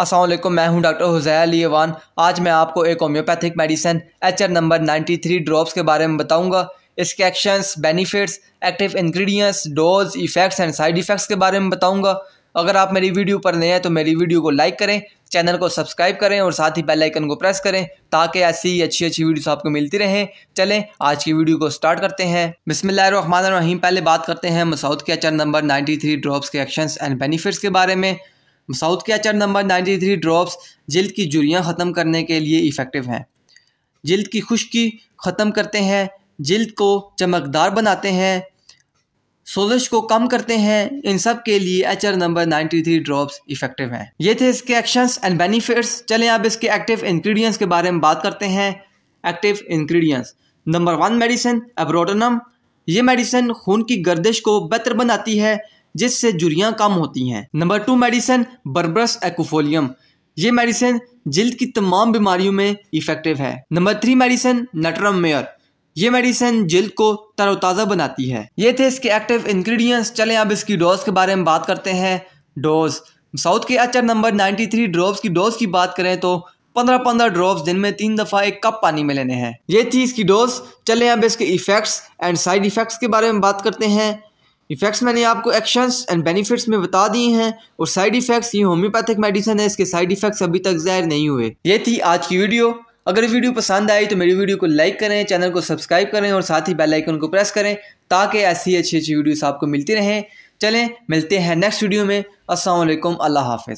असलम मैं हूं डॉक्टर हुज़ैया अली आज मैं आपको एक homeopathic medicine H R number 93 drops के बारे में बताऊंगा इसके actions benefits active ingredients dose effects and side effects के बारे में बताऊंगा अगर आप मेरी वीडियो पर नए हैं तो मेरी वीडियो को लाइक करें चैनल को सब्सक्राइब करें और साथ ही बेलाइकन को प्रेस करें ताकि ऐसी ही अच्छी अच्छी वीडियोस आपको मिलती रहें चलें आज की वीडियो को स्टार्ट करते हैं बिसमिल्लाम पहले बात करते हैं मसाउद के अचर नंबर नाइन्टी ड्रॉप्स के एक्शन एंड बेनिफिट्स के बारे में साउथ के अचर नंबर 93 ड्रॉप्स जल्द की जुड़ियाँ ख़त्म करने के लिए इफ़ेक्टिव हैं जल्द की खुश्की ख़त्म करते हैं जल्द को चमकदार बनाते हैं सोजश को कम करते हैं इन सब के लिए एचर नंबर 93 ड्रॉप्स इफेक्टिव हैं ये थे इसके एक्शंस एंड बेनिफिट्स चलें अब इसके एक्टिव इंग्रेडिएंट्स के बारे में बात करते हैं active ingredients number one medicine Abrotanum ये मेडिसिन खून की गर्दिश को बेहतर बनाती है जिससे जुड़िया कम होती हैं number two medicine Berberis aquifolium ये मेडिसिन जिल्द की तमाम बीमारियों में इफेक्टिव है number three medicine Natrum mur ये मेडिसिन जिल्द को तरोताज़ा बनाती है ये थे इसके एक्टिव इंग्रेडिएंट्स चलें अब इसकी डोज के बारे में बात करते हैं डोज साउथ के अचर नंबर 93 ड्रॉप्स की डोज की बात करें तो पंद्रह पंद्रह ड्रॉप्स दिन में तीन दफ़ा एक कप पानी में लेने हैं ये थी इसकी डोज चलें अब इसके इफ़ेक्ट्स एंड साइड इफ़ेक्ट्स के बारे में बात करते हैं इफ़ेक्ट्स मैंने आपको एक्शंस एंड बेनिफिट्स में बता दिए हैं और साइड इफ़ेक्ट्स ये होम्योपैथिक मेडिसिन है इसके साइड इफ़ेक्ट्स अभी तक ज़ाहिर नहीं हुए ये थी आज की वीडियो अगर वीडियो पसंद आई तो मेरी वीडियो को लाइक करें चैनल को सब्सक्राइब करें और साथ ही बेल आइकन को प्रेस करें ताकि ऐसी अच्छी अच्छी वीडियोस आपको मिलती रहें चलें मिलते हैं नेक्स्ट वीडियो में असल अल्लाह हाफिज़